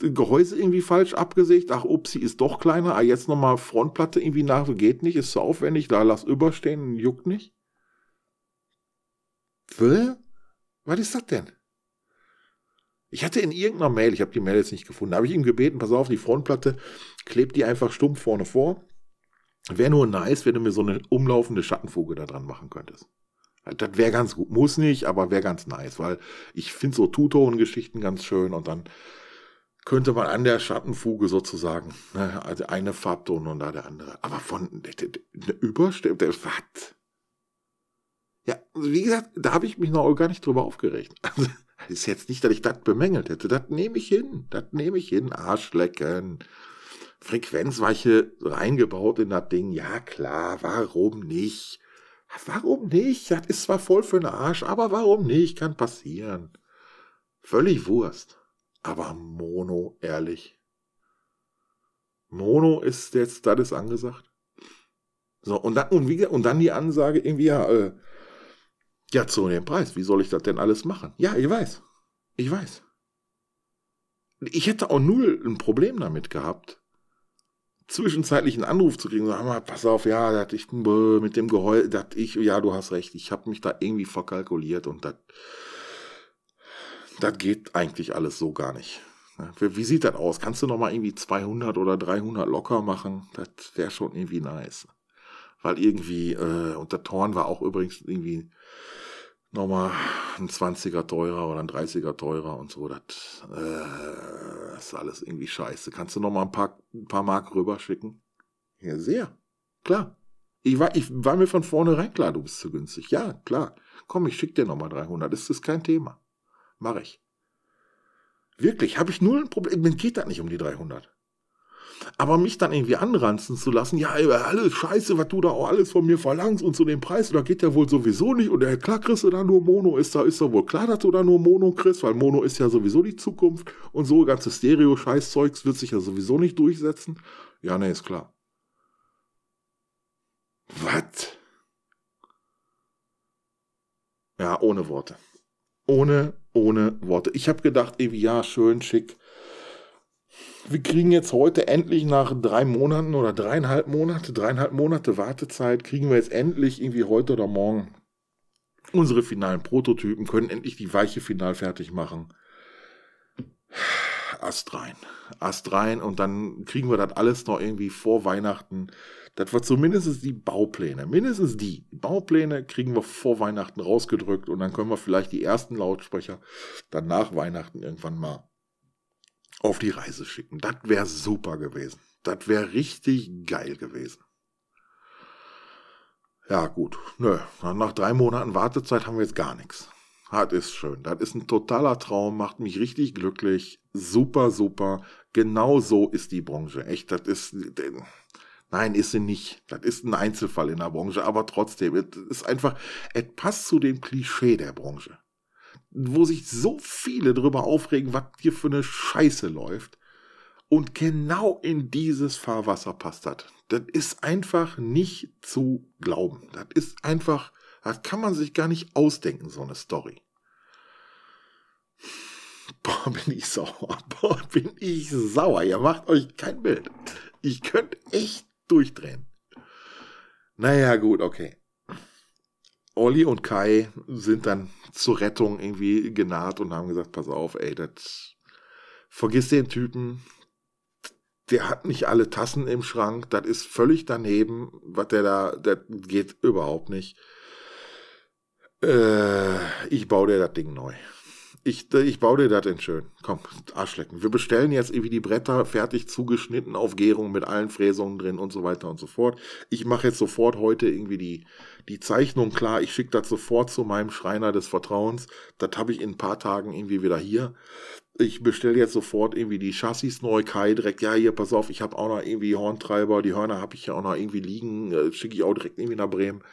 Gehäuse irgendwie falsch abgesägt. Ach, ups, sie ist doch kleiner. Ah, jetzt nochmal Frontplatte irgendwie nach. Geht nicht, ist zu aufwendig. Da lass überstehen, juckt nicht. Will? Was ist das denn? Ich hatte in irgendeiner Mail, ich habe die Mail jetzt nicht gefunden, habe ich ihm gebeten, pass auf, die Frontplatte, klebt die einfach stumpf vorne vor. Wäre nur nice, wenn du mir so eine umlaufende Schattenfuge da dran machen könntest. Äh, das wäre ganz gut. Muss nicht, aber wäre ganz nice, weil ich finde so Tutoren-Geschichten ganz schön und dann könnte man an der Schattenfuge sozusagen, ne, also eine Farbton und da der andere. Aber von der, der, der Überstimmung, was? Ja, also wie gesagt, da habe ich mich noch gar nicht drüber aufgeregt. Also, das ist jetzt nicht, dass ich das bemängelt hätte. Das nehme ich hin. Das nehme ich hin. Arschlecken. Frequenzweiche reingebaut in das Ding. Ja, klar. Warum nicht? Warum nicht? Das ist zwar voll für den Arsch, aber warum nicht? Kann passieren. Völlig Wurst. Aber Mono, ehrlich. Mono ist jetzt, das ist angesagt. So, und dann, und, wie, und dann die Ansage irgendwie, ja, äh, ja, zu dem Preis, wie soll ich das denn alles machen? Ja, ich weiß. Ich weiß. Ich hätte auch null ein Problem damit gehabt, zwischenzeitlich einen Anruf zu kriegen, sag mal, pass auf, ja, dat ich äh, mit dem Geheul, dat ich, ja, du hast recht, ich habe mich da irgendwie verkalkuliert und das das geht eigentlich alles so gar nicht. Ne? Wie sieht das aus? Kannst du nochmal irgendwie 200 oder 300 locker machen? Das wäre schon irgendwie nice. Weil irgendwie, äh, und der Torn war auch übrigens irgendwie nochmal ein 20er teurer oder ein 30er teurer und so. Das äh, ist alles irgendwie scheiße. Kannst du nochmal ein paar, ein paar Mark rüberschicken? Ja, sehr. Klar. Ich war, ich war mir von vornherein klar, du bist zu günstig. Ja, klar. Komm, ich schick dir nochmal 300. Das ist kein Thema mache ich. Wirklich, habe ich null ein Problem. Mir geht das nicht um die 300. Aber mich dann irgendwie anranzen zu lassen, ja, äh, alles scheiße, was du da auch alles von mir verlangst und zu dem Preis, da geht ja wohl sowieso nicht. Und der klar kriegst du da nur Mono, ist da, ist doch wohl klar, dass du da nur Mono kriegst, weil Mono ist ja sowieso die Zukunft und so ganze Stereo-Scheißzeugs wird sich ja sowieso nicht durchsetzen. Ja, ne, ist klar. Was? Ja, ohne Worte. Ohne ohne Worte. Ich habe gedacht, irgendwie, ja, schön, schick. Wir kriegen jetzt heute endlich nach drei Monaten oder dreieinhalb Monate, dreieinhalb Monate Wartezeit, kriegen wir jetzt endlich irgendwie heute oder morgen unsere finalen Prototypen, können endlich die Weiche final fertig machen. Ast rein. Ast rein und dann kriegen wir das alles noch irgendwie vor Weihnachten das war zumindest die Baupläne, mindestens die Baupläne kriegen wir vor Weihnachten rausgedrückt und dann können wir vielleicht die ersten Lautsprecher dann nach Weihnachten irgendwann mal auf die Reise schicken. Das wäre super gewesen. Das wäre richtig geil gewesen. Ja, gut. Nö, nach drei Monaten Wartezeit haben wir jetzt gar nichts. Das ist schön. Das ist ein totaler Traum, macht mich richtig glücklich. Super, super. Genau so ist die Branche. Echt, das ist. Nein, ist sie nicht. Das ist ein Einzelfall in der Branche, aber trotzdem, es ist einfach, es passt zu dem Klischee der Branche. Wo sich so viele darüber aufregen, was hier für eine Scheiße läuft. Und genau in dieses Fahrwasser passt das. Das ist einfach nicht zu glauben. Das ist einfach, das kann man sich gar nicht ausdenken, so eine Story. Boah, bin ich sauer. Boah, bin ich sauer. Ihr macht euch kein Bild. Ich könnte echt durchdrehen. Naja, gut, okay. Olli und Kai sind dann zur Rettung irgendwie genaht und haben gesagt, pass auf, ey, das vergiss den Typen. Der hat nicht alle Tassen im Schrank, das ist völlig daneben, was der da, das geht überhaupt nicht. Äh, ich baue dir das Ding neu ich, ich baue dir das denn schön. Komm, Arschlecken. Wir bestellen jetzt irgendwie die Bretter fertig zugeschnitten auf Gärung mit allen Fräsungen drin und so weiter und so fort. Ich mache jetzt sofort heute irgendwie die, die Zeichnung klar. Ich schicke das sofort zu meinem Schreiner des Vertrauens. Das habe ich in ein paar Tagen irgendwie wieder hier. Ich bestelle jetzt sofort irgendwie die Chassis neu, Kai direkt, ja hier, pass auf, ich habe auch noch irgendwie Horntreiber, die Hörner habe ich ja auch noch irgendwie liegen, äh, schicke ich auch direkt irgendwie nach Bremen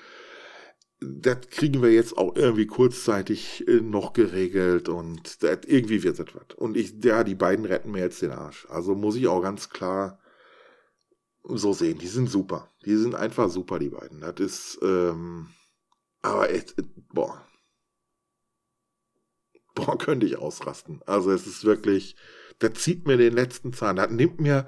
das kriegen wir jetzt auch irgendwie kurzzeitig äh, noch geregelt und das, irgendwie wird das was. Und ich, ja, die beiden retten mir jetzt den Arsch. Also muss ich auch ganz klar so sehen. Die sind super. Die sind einfach super, die beiden. Das ist, ähm, aber it, it, boah. Boah, könnte ich ausrasten. Also es ist wirklich, das zieht mir den letzten Zahn. Das nimmt mir,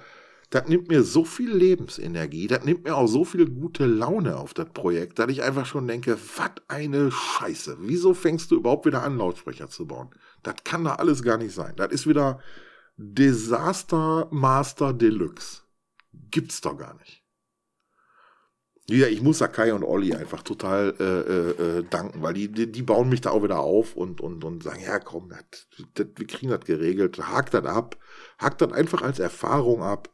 das nimmt mir so viel Lebensenergie, das nimmt mir auch so viel gute Laune auf das Projekt, dass ich einfach schon denke, was eine Scheiße. Wieso fängst du überhaupt wieder an, Lautsprecher zu bauen? Das kann da alles gar nicht sein. Das ist wieder Desaster Master Deluxe. Gibt's doch gar nicht. Ja, ich muss Sakai und Olli einfach total äh, äh, äh, danken, weil die, die, die bauen mich da auch wieder auf und, und, und sagen, ja komm, das, das, wir kriegen das geregelt, hakt das ab, hakt das einfach als Erfahrung ab.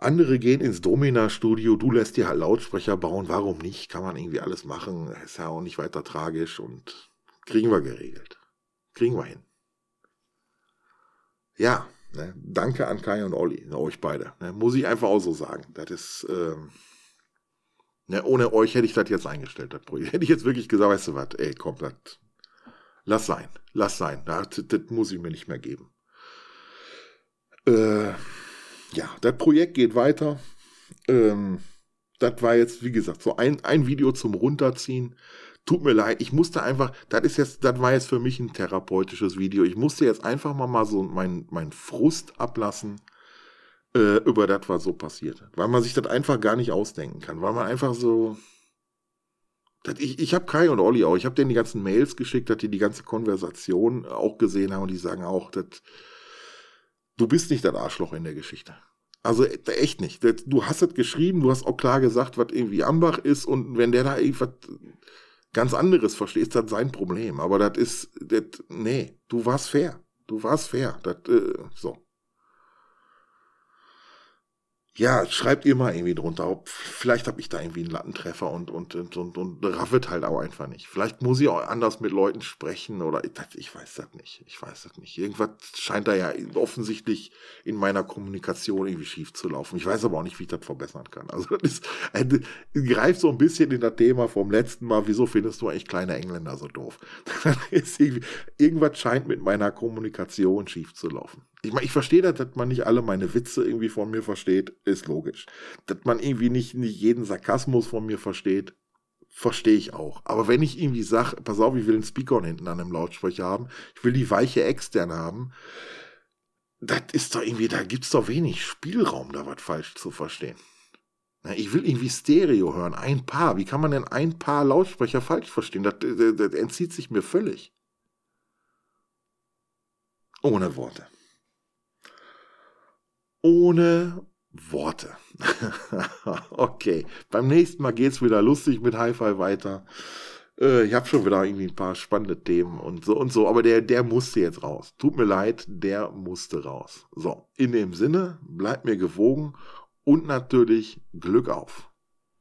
Andere gehen ins Domina-Studio, du lässt dir halt Lautsprecher bauen, warum nicht? Kann man irgendwie alles machen, ist ja auch nicht weiter tragisch und kriegen wir geregelt. Kriegen wir hin. Ja, ne? danke an Kai und Olli, ne, euch beide. Ne? Muss ich einfach auch so sagen. Das ist, ähm, ne, ohne euch hätte ich das jetzt eingestellt, das Projekt. Hätte ich jetzt wirklich gesagt, weißt du was, ey, komm, das, lass sein, lass sein, das, das muss ich mir nicht mehr geben. Äh, ja, das Projekt geht weiter. Ähm, das war jetzt, wie gesagt, so ein, ein Video zum Runterziehen. Tut mir leid, ich musste einfach, das ist jetzt, das war jetzt für mich ein therapeutisches Video. Ich musste jetzt einfach mal, mal so meinen mein Frust ablassen äh, über das, was so passiert. Weil man sich das einfach gar nicht ausdenken kann. Weil man einfach so. Das, ich ich habe Kai und Olli auch, ich habe denen die ganzen Mails geschickt, dass die die ganze Konversation auch gesehen haben und die sagen auch, dass du bist nicht das Arschloch in der Geschichte. Also echt nicht. Du hast es geschrieben, du hast auch klar gesagt, was irgendwie Ambach ist und wenn der da irgendwas ganz anderes versteht, ist das sein Problem. Aber das ist, das, nee, du warst fair. Du warst fair. Das, äh, so ja, schreibt ihr mal irgendwie drunter. Ob, vielleicht habe ich da irgendwie einen Lattentreffer und, und, und, und, und raffelt halt auch einfach nicht. Vielleicht muss ich auch anders mit Leuten sprechen oder ich, ich weiß das nicht. Ich weiß das nicht. Irgendwas scheint da ja offensichtlich in meiner Kommunikation irgendwie schief zu laufen. Ich weiß aber auch nicht, wie ich das verbessern kann. Also das ist, also, ein, greift so ein bisschen in das Thema vom letzten Mal. Wieso findest du eigentlich kleine Engländer so doof? irgendwas scheint mit meiner Kommunikation schief zu laufen ich meine, ich verstehe das, dass man nicht alle meine Witze irgendwie von mir versteht, ist logisch. Dass man irgendwie nicht, nicht jeden Sarkasmus von mir versteht, verstehe ich auch. Aber wenn ich irgendwie sage, pass auf, ich will einen Speaker hinten an einem Lautsprecher haben, ich will die weiche extern haben, das ist doch irgendwie, da gibt es doch wenig Spielraum, da was falsch zu verstehen. Ich will irgendwie Stereo hören, ein Paar. Wie kann man denn ein Paar Lautsprecher falsch verstehen? Das, das, das entzieht sich mir völlig. Ohne Worte ohne Worte. okay, beim nächsten Mal geht's wieder lustig mit Hi-Fi weiter. Äh, ich habe schon wieder irgendwie ein paar spannende Themen und so und so, aber der, der musste jetzt raus. Tut mir leid, der musste raus. So, in dem Sinne, bleibt mir gewogen und natürlich Glück auf.